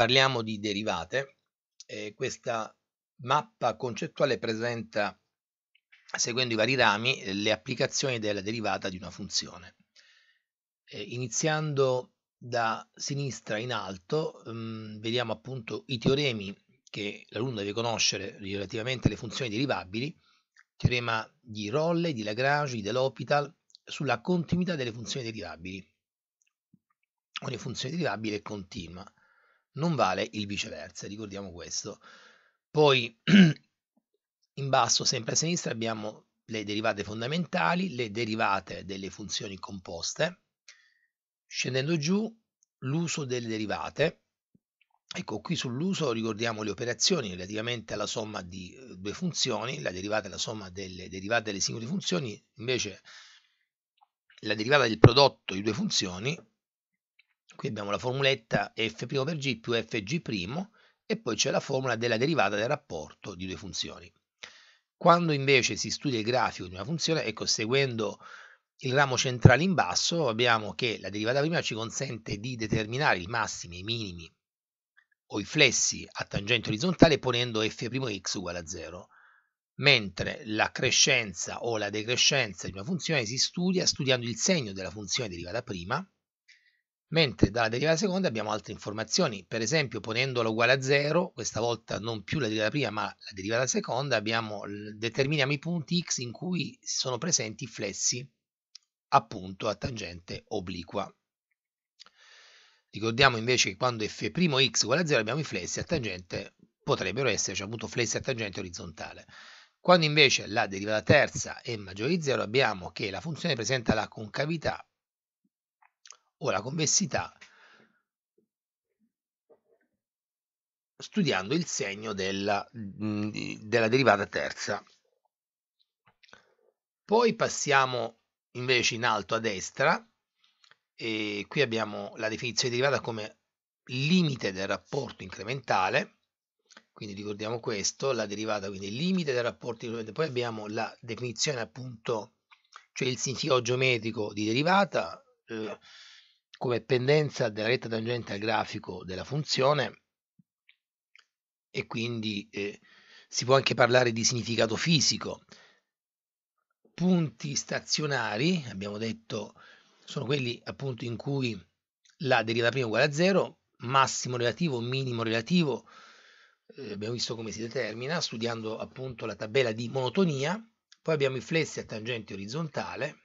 Parliamo di derivate. Eh, questa mappa concettuale presenta, seguendo i vari rami, le applicazioni della derivata di una funzione. Eh, iniziando da sinistra in alto, mh, mm, vediamo appunto i teoremi che l'alunno deve conoscere relativamente alle funzioni derivabili, teorema di Rolle, di Lagrange, di L'Hopital, sulla continuità delle funzioni derivabili. Ogni funzione derivabile è continua non vale il viceversa, ricordiamo questo. Poi in basso, sempre a sinistra, abbiamo le derivate fondamentali, le derivate delle funzioni composte. Scendendo giù, l'uso delle derivate. Ecco, qui sull'uso ricordiamo le operazioni relativamente alla somma di eh, due funzioni, la derivata è la somma delle derivate delle singole funzioni, invece la derivata del prodotto di due funzioni Qui abbiamo la formuletta f' per g più fg' e poi c'è la formula della derivata del rapporto di due funzioni. Quando invece si studia il grafico di una funzione, ecco, seguendo il ramo centrale in basso, abbiamo che la derivata prima ci consente di determinare i massimi, i minimi o i flessi a tangente orizzontale ponendo f'x uguale a 0, mentre la crescenza o la decrescenza di una funzione si studia studiando il segno della funzione derivata prima, mentre dalla derivata seconda abbiamo altre informazioni, per esempio ponendola uguale a 0, questa volta non più la derivata prima ma la derivata seconda, abbiamo, determiniamo i punti x in cui sono presenti flessi appunto a tangente obliqua. Ricordiamo invece che quando f'x uguale a 0 abbiamo i flessi a tangente, potrebbero esserci appunto flessi a tangente orizzontale. Quando invece la derivata terza è maggiore di 0 abbiamo che la funzione presenta la concavità o la convessità studiando il segno della, mhmm, della derivata terza. Poi passiamo invece in alto a destra e qui abbiamo la definizione di derivata come limite del rapporto incrementale, quindi ricordiamo questo, la derivata quindi il limite del rapporto incrementale, poi abbiamo la definizione appunto, cioè il significato geometrico di derivata, eh, come pendenza della retta tangente al grafico della funzione e quindi eh, si può anche parlare di significato fisico. Punti stazionari, abbiamo detto, sono quelli appunto in cui la deriva prima è uguale a zero, massimo relativo, minimo relativo, eh, abbiamo visto come si determina studiando appunto la tabella di monotonia, poi abbiamo i flessi a tangente orizzontale,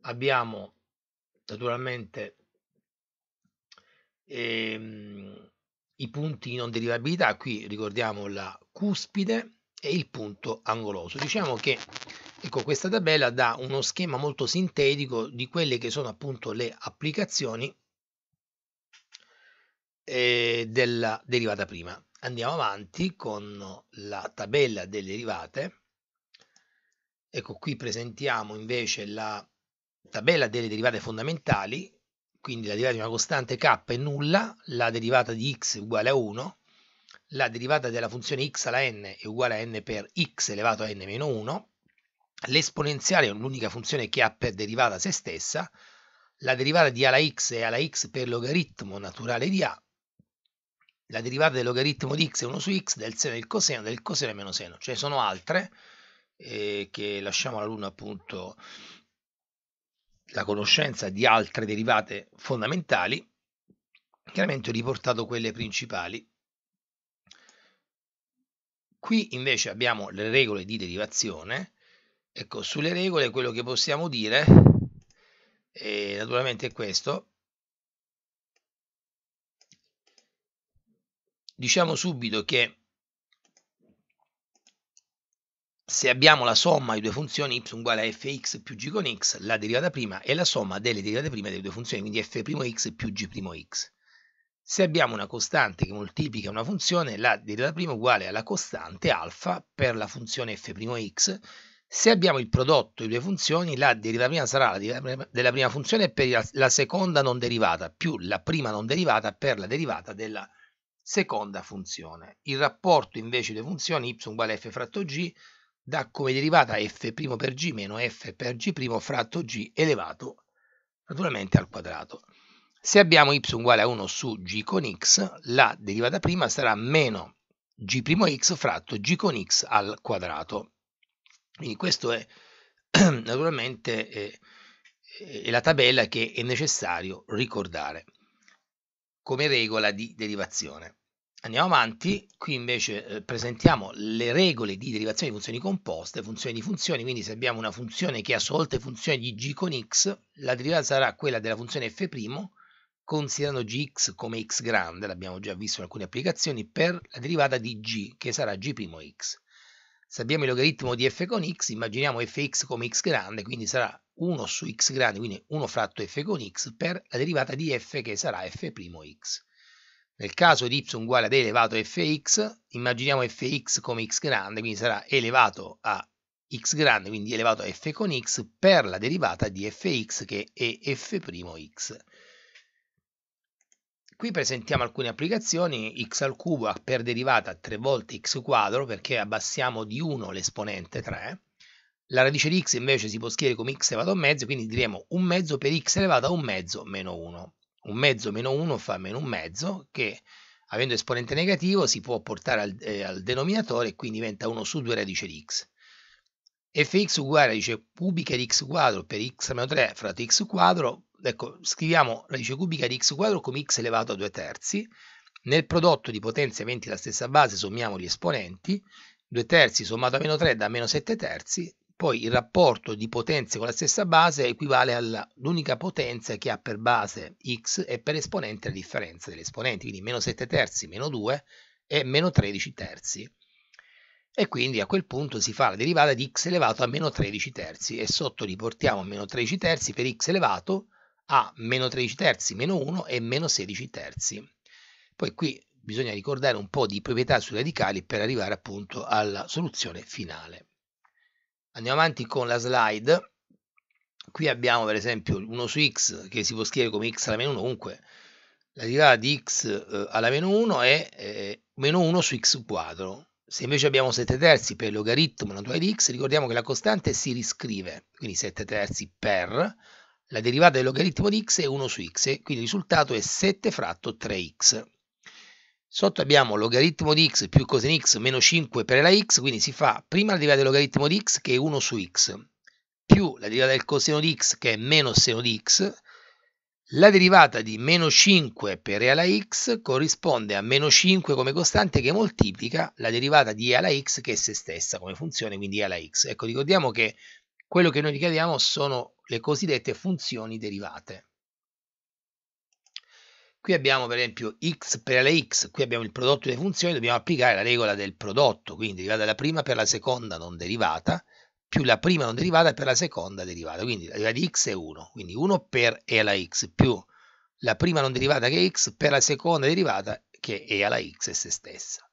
abbiamo naturalmente ehm, i punti di non derivabilità, qui ricordiamo la cuspide e il punto angoloso. Diciamo che ecco, questa tabella dà uno schema molto sintetico di quelle che sono appunto le applicazioni eh, della derivata prima. Andiamo avanti con la tabella delle derivate. Ecco qui presentiamo invece la tabella delle derivate fondamentali, quindi la derivata di una costante k è nulla, la derivata di x è uguale a 1, la derivata della funzione x alla n è uguale a n per x elevato a n-1, l'esponenziale è l'unica funzione che ha per derivata se stessa, la derivata di a alla x è a alla x per logaritmo naturale di a, la derivata del logaritmo di x è 1 su x del seno del coseno del coseno è meno seno, ce cioè sono altre eh, che lasciamo all'alunno appunto la conoscenza di altre derivate fondamentali, chiaramente ho riportato quelle principali. Qui invece abbiamo le regole di derivazione. Ecco, sulle regole quello che possiamo dire è naturalmente questo. Diciamo subito che se abbiamo la somma di due funzioni y uguale a fx più g con x, la derivata prima è la somma delle derivate prime delle due funzioni, quindi f'x più g'x. Se abbiamo una costante che moltiplica una funzione, la derivata prima è uguale alla costante alfa per la funzione f'x. Se abbiamo il prodotto di due funzioni, la derivata prima sarà la derivata della prima funzione per la seconda non derivata più la prima non derivata per la derivata della seconda funzione. Il rapporto invece delle funzioni y uguale a f fratto g dà come derivata f' per g meno f per g' fratto g elevato naturalmente al quadrato. Se abbiamo y uguale a 1 su g con x, la derivata prima sarà meno g'x fratto g con x al quadrato. Quindi questo è naturalmente è, è la tabella che è necessario ricordare come regola di derivazione andiamo avanti, qui invece eh, presentiamo le regole di derivazione di funzioni composte, funzioni di funzioni, quindi se abbiamo una funzione che ha a funzioni di g con x, la derivata sarà quella della funzione f' considerando gx come x grande, l'abbiamo già visto in alcune applicazioni, per la derivata di g, che sarà g'x. Se abbiamo il logaritmo di f con x, immaginiamo fx come x grande, quindi sarà 1 su x grande, quindi 1 fratto f con x, per la derivata di f che sarà f'x. Nel caso di y uguale ad elevato a fx, immaginiamo fx come x grande, quindi sarà elevato a x grande, quindi elevato a f con x, per la derivata di fx che è f'x. Qui presentiamo alcune applicazioni, x al cubo per derivata 3 volte x quadro, perché abbassiamo di 1 l'esponente 3. La radice di x invece si può scrivere come x elevato a un mezzo, quindi diremo un mezzo per x elevato a un mezzo meno 1 un mezzo meno 1 fa meno un mezzo che avendo esponente negativo si può portare al, eh, al denominatore e quindi diventa 1 su 2 radice di x fx uguale radice cubica di x quadro per x meno 3 fratto x quadro ecco scriviamo radice cubica di x quadro come x elevato a 2 terzi nel prodotto di potenze aventi la stessa base sommiamo gli esponenti 2 terzi sommato a meno 3 da meno 7 terzi poi il rapporto di potenze con la stessa base equivale all'unica potenza che ha per base x e per esponente la differenza degli esponenti, quindi meno 7 terzi meno 2 e meno 13 terzi. E quindi a quel punto si fa la derivata di x elevato a meno 13 terzi e sotto riportiamo meno 13 terzi per x elevato a meno 13 terzi meno 1 e meno 16 terzi. Poi qui bisogna ricordare un po' di proprietà sui radicali per arrivare appunto alla soluzione finale andiamo avanti con la slide qui abbiamo per esempio 1 su x che si può scrivere come x alla meno 1 comunque la derivata di x eh, alla meno 1 è eh, meno 1 su x quadro se invece abbiamo 7 terzi per il logaritmo naturale di x ricordiamo che la costante si riscrive quindi 7 terzi per la derivata del logaritmo di x è 1 su x quindi il risultato è 7 fratto 3x Sotto abbiamo logaritmo di x più coseno x meno 5 per la x, quindi si fa prima la derivata del logaritmo di x che è 1 su x, più la derivata del coseno di x che è meno seno di x, la derivata di meno 5 per e alla x corrisponde a meno 5 come costante che moltiplica la derivata di e alla x che è se stessa come funzione, quindi e alla x. Ecco, ricordiamo che quello che noi richiediamo sono le cosiddette funzioni derivate. Qui abbiamo per esempio x per la x, qui abbiamo il prodotto delle funzioni, dobbiamo applicare la regola del prodotto, quindi derivata della prima per la seconda non derivata, più la prima non derivata per la seconda derivata, quindi la derivata di x è 1, quindi 1 per e alla x più la prima non derivata che è x per la seconda derivata che è alla x è se stessa.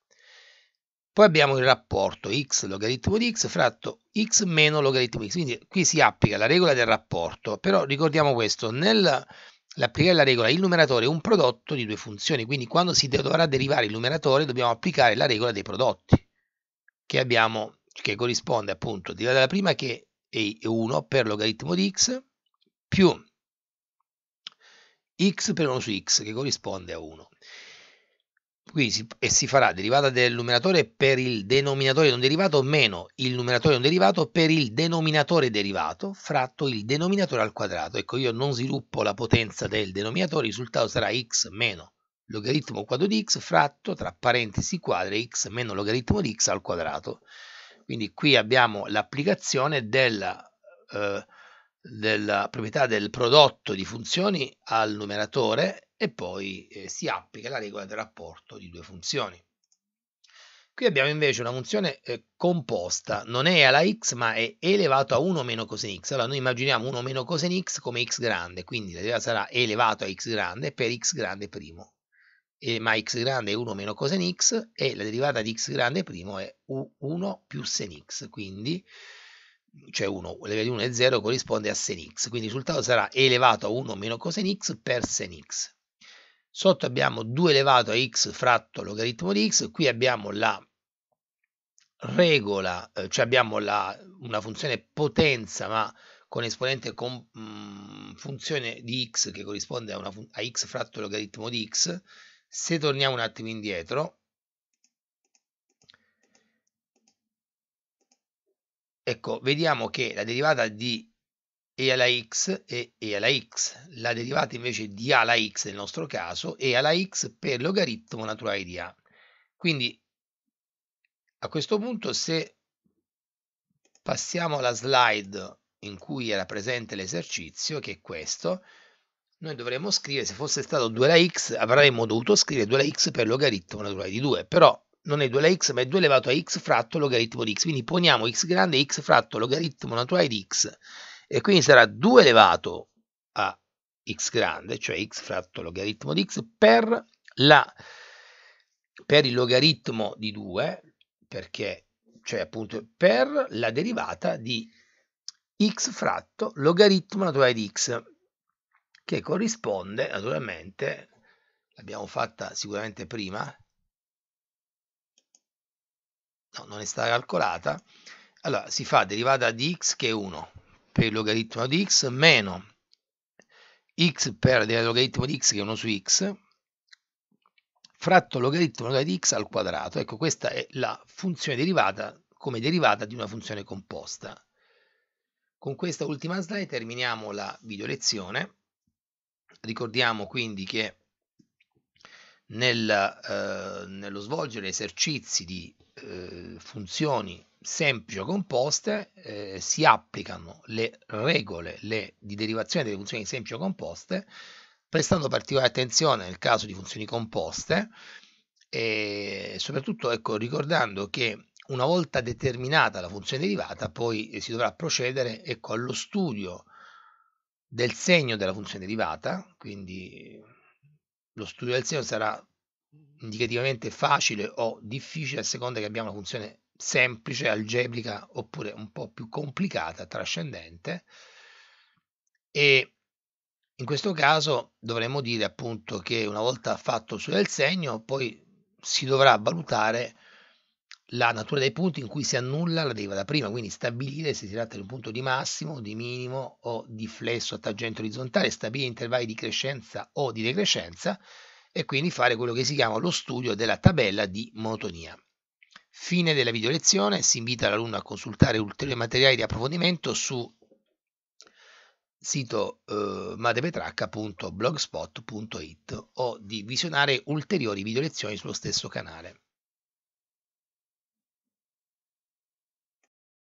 Poi abbiamo il rapporto x logaritmo di x fratto x meno logaritmo di x, quindi qui si applica la regola del rapporto, però ricordiamo questo, nel applicare la regola il numeratore è un prodotto di due funzioni, quindi quando si dovrà derivare il numeratore dobbiamo applicare la regola dei prodotti, che, abbiamo, che corrisponde appunto derivata dalla prima che è 1 per logaritmo di x più x per 1 su x che corrisponde a 1 qui si, e si farà derivata del numeratore per il denominatore non derivato meno il numeratore non derivato per il denominatore derivato fratto il denominatore al quadrato. Ecco, io non sviluppo la potenza del denominatore, il risultato sarà x meno logaritmo quadro di x fratto tra parentesi quadre x meno logaritmo di x al quadrato. Quindi qui abbiamo l'applicazione della, eh, della proprietà del prodotto di funzioni al numeratore e poi eh, si applica la regola del rapporto di due funzioni. Qui abbiamo invece una funzione eh, composta, non è alla x ma è elevato a 1 meno coseno x. Allora noi immaginiamo 1 meno coseno x come x grande, quindi la derivata sarà elevato a x grande per x grande primo. E, eh, ma x grande è 1 meno coseno x e la derivata di x grande primo è 1 più sen x, quindi cioè 1, l'area di 1 è 0 corrisponde a sen x, quindi il risultato sarà elevato a 1 meno coseno x per sen x sotto abbiamo 2 elevato a x fratto logaritmo di x, qui abbiamo la regola, eh, cioè abbiamo la, una funzione potenza ma con esponente con, mh, mm, funzione di x che corrisponde a, una, a x fratto logaritmo di x, se torniamo un attimo indietro, ecco, vediamo che la derivata di e alla x e e alla x, la derivata invece di a alla x nel nostro caso, e alla x per logaritmo naturale di a. Quindi a questo punto se passiamo alla slide in cui era presente l'esercizio, che è questo, noi dovremmo scrivere, se fosse stato 2 alla x avremmo dovuto scrivere 2 alla x per logaritmo naturale di 2, però non è 2 alla x ma è 2 elevato a x fratto logaritmo di x, quindi poniamo x grande x fratto logaritmo naturale di x e quindi sarà 2 elevato a x grande, cioè x fratto logaritmo di x, per, la, per il logaritmo di 2, perché cioè appunto per la derivata di x fratto logaritmo naturale di x, che corrisponde naturalmente, l'abbiamo fatta sicuramente prima, no, non è stata calcolata, allora si fa derivata di x che è 1, per il logaritmo di x meno x per il logaritmo di x che è 1 su x fratto logaritmo di x al quadrato. Ecco, questa è la funzione derivata come derivata di una funzione composta. Con questa ultima slide terminiamo la video lezione. Ricordiamo quindi che nel, eh, nello svolgere esercizi di eh, funzioni semplici o composte eh, si applicano le regole le, di derivazione delle funzioni semplici o composte prestando particolare attenzione nel caso di funzioni composte e soprattutto ecco, ricordando che una volta determinata la funzione derivata poi si dovrà procedere ecco, allo studio del segno della funzione derivata, quindi lo studio del seno sarà indicativamente facile o difficile a seconda che abbiamo una funzione semplice, algebrica oppure un po' più complicata, trascendente e in questo caso dovremmo dire appunto che una volta fatto il studio del segno poi si dovrà valutare la natura dei punti in cui si annulla la deriva da prima, quindi stabilire se si tratta di un punto di massimo, di minimo o di flesso a tangente orizzontale, stabilire intervalli di crescenza o di decrescenza e quindi fare quello che si chiama lo studio della tabella di monotonia. Fine della video lezione, si invita l'alunno a consultare ulteriori materiali di approfondimento su sito eh, matepetracca.blogspot.it o di visionare ulteriori video lezioni sullo stesso canale.